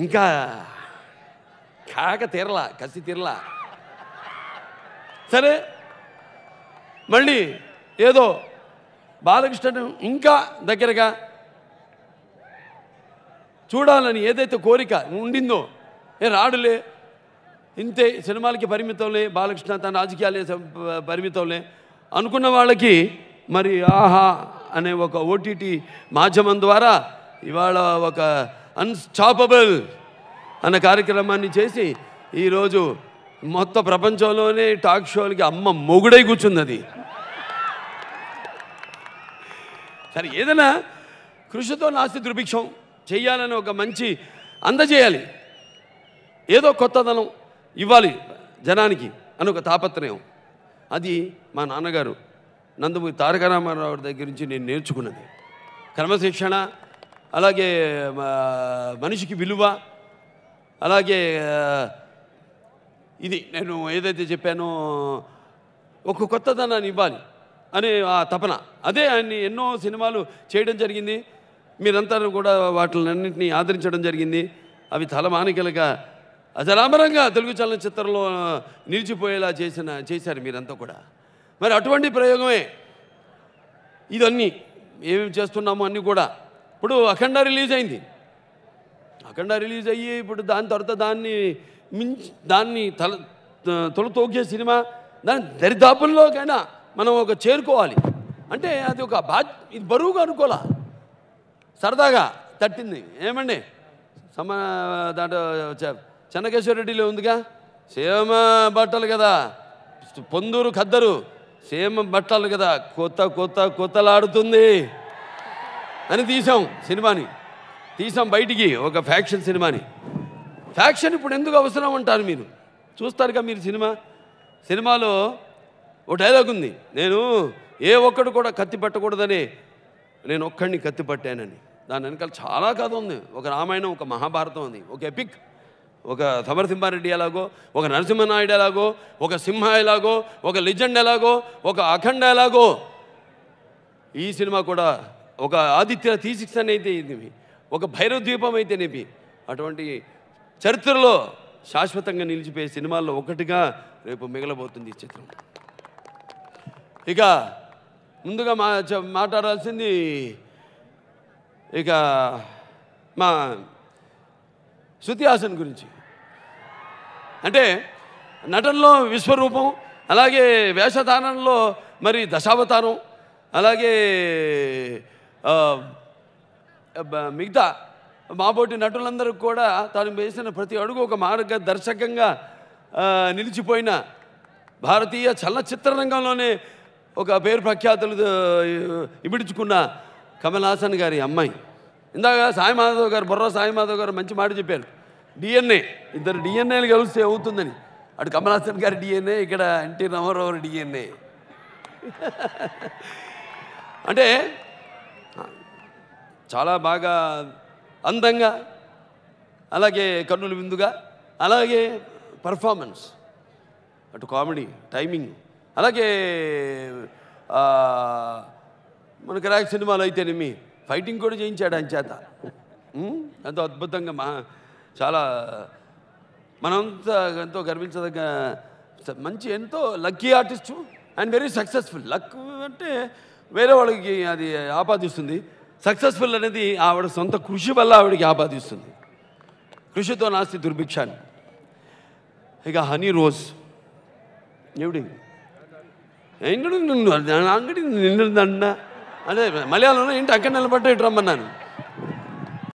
ఇంకా కాక తీరలా కసి తీరలా సరే మళ్ళీ ఏదో బాలకృష్ణను ఇంకా దగ్గరగా చూడాలని ఏదైతే కోరిక ఉండిందో ఏ రాడులే ఇంతే సినిమాలకి పరిమితంలే బాలకృష్ణ తన రాజకీయాలే పరిమితంలే అనుకున్న వాళ్ళకి మరి ఆహా అనే ఒక ఓటీటీ మాధ్యమం ద్వారా ఇవాళ ఒక అన్స్టాపబుల్ అన్న కార్యక్రమాన్ని చేసి ఈరోజు మొత్తం ప్రపంచంలోనే టాక్ షోలకి అమ్మ మొగుడై కూర్చుంది అది సరే ఏదైనా కృషితో నాస్తి దుర్భిక్షం చేయాలని ఒక మంచి అందజేయాలి ఏదో కొత్తదనం ఇవ్వాలి జనానికి అని ఒక తాపత్రయం అది మా నాన్నగారు నందమూరి తారక రామారావు దగ్గర నుంచి నేను నేర్చుకున్నది క్రమశిక్షణ అలాగే మనిషికి విలువ అలాగే ఇది నేను ఏదైతే చెప్పానో ఒక కొత్తదనాన్ని ఇవ్వాలి అనే ఆ తపన అదే ఆయన్ని ఎన్నో సినిమాలు చేయడం జరిగింది మీరంతా కూడా వాటినన్నింటినీ ఆదరించడం జరిగింది అవి తలమానికలుగా అజరామరంగా తెలుగు చలనచిత్రంలో నిలిచిపోయేలా చేసిన చేశారు మీరంతా కూడా మరి అటువంటి ప్రయోగమే ఇదన్నీ ఏమి చేస్తున్నామో అన్నీ కూడా ఇప్పుడు అఖండ రిలీజ్ అయింది అఖండ రిలీజ్ అయ్యి ఇప్పుడు దాని తర్వాత దాన్ని మించి దాన్ని తల తొలు తోకే సినిమా దాని దరిదాపుల్లోకైనా మనం ఒక చేరుకోవాలి అంటే అది ఒక బా ఇది బరువుగా అనుకోలే సరదాగా తట్టింది ఏమండి సమ దాంట్లో రెడ్డిలో ఉందిగా సేమ బట్టలు కదా పొందూరు ఖద్దరు సేమ బట్టలు కదా కొత్త కొత్త కొత్తలాడుతుంది అని తీసాం సినిమాని తీసాం బయటికి ఒక ఫ్యాక్షన్ సినిమాని ఫ్యాక్షన్ ఇప్పుడు ఎందుకు అవసరం అంటారు మీరు చూస్తారుగా మీరు సినిమా సినిమాలో ఓ డైలాగ్ ఉంది నేను ఏ ఒక్కడు కూడా కత్తి పట్టకూడదని నేను ఒక్కడిని కత్తి పట్టానని దాని వెనకాల చాలా కథ ఉంది ఒక రామాయణం ఒక మహాభారతం ఉంది ఒక ఎపిక్ ఒక సమరసింహారెడ్డి ఎలాగో ఒక నరసింహనాయుడు ఎలాగో ఒక సింహ ఎలాగో ఒక లిజెండ్ ఎలాగో ఒక అఖండ ఎలాగో ఈ సినిమా కూడా ఒక ఆదిత్య తీసిక్స్ అయితే ఇది ఒక భైరవ ద్వీపం అయితే నేపి అటువంటి చరిత్రలో శాశ్వతంగా నిలిచిపోయే సినిమాల్లో ఒకటిగా రేపు మిగలబోతుంది ఈ చిత్రం ఇక ముందుగా మా మాట్లాడాల్సింది ఇక మా శృతి హాసన్ గురించి అంటే నటనలో విశ్వరూపం అలాగే వేషధానంలో మరి దశావతారం అలాగే మిగతా మాబోటి నటులందరూ కూడా తాను వేసిన ప్రతి అడుగు ఒక మార్గ దర్శకంగా నిలిచిపోయిన భారతీయ చలనచిత్ర రంగంలోనే ఒక పేరు ప్రఖ్యాతులు ఇమిడుచుకున్న కమల్ హాసన్ గారి అమ్మాయి ఇందాక సాయి మాధవ్ గారు బుర్ర సాయి మాధవ్ గారు మంచి మాట చెప్పారు డిఎన్ఏ ఇద్దరు డిఎన్ఏలు కలిస్తే అవుతుందని అటు కమల్ హాసన్ గారి డిఎన్ఏ ఇక్కడ ఎన్టీ రామారావు డిఎన్ఏ అంటే చాలా బాగా అందంగా అలాగే కర్నూలు విందుగా అలాగే పర్ఫార్మెన్స్ అటు కామెడీ టైమింగ్ అలాగే మన కిరాక్ సినిమాలు అయితేనేమి ఫైటింగ్ కూడా చేయించాడు ఆయన చేత ఎంతో అద్భుతంగా మా చాలా మనంతా ఎంతో గర్వించదగ్గ మంచి ఎంతో lucky artist and very successful luck అంటే వేరే వాళ్ళకి అది ఆపాదిస్తుంది సక్సెస్ఫుల్ అనేది ఆవిడ సొంత కృషి వల్ల ఆవిడకి ఆపాదిస్తుంది కృషితో నాస్తి దుర్భిక్షాన్ని ఇక హనీ రోజ్ ఎవడి ఎంగడి అంగడి నిండుదండ అదే మలయాళంలో ఏంటి అక్కడ నిలబడ్డ ఇటు రమ్మన్నాను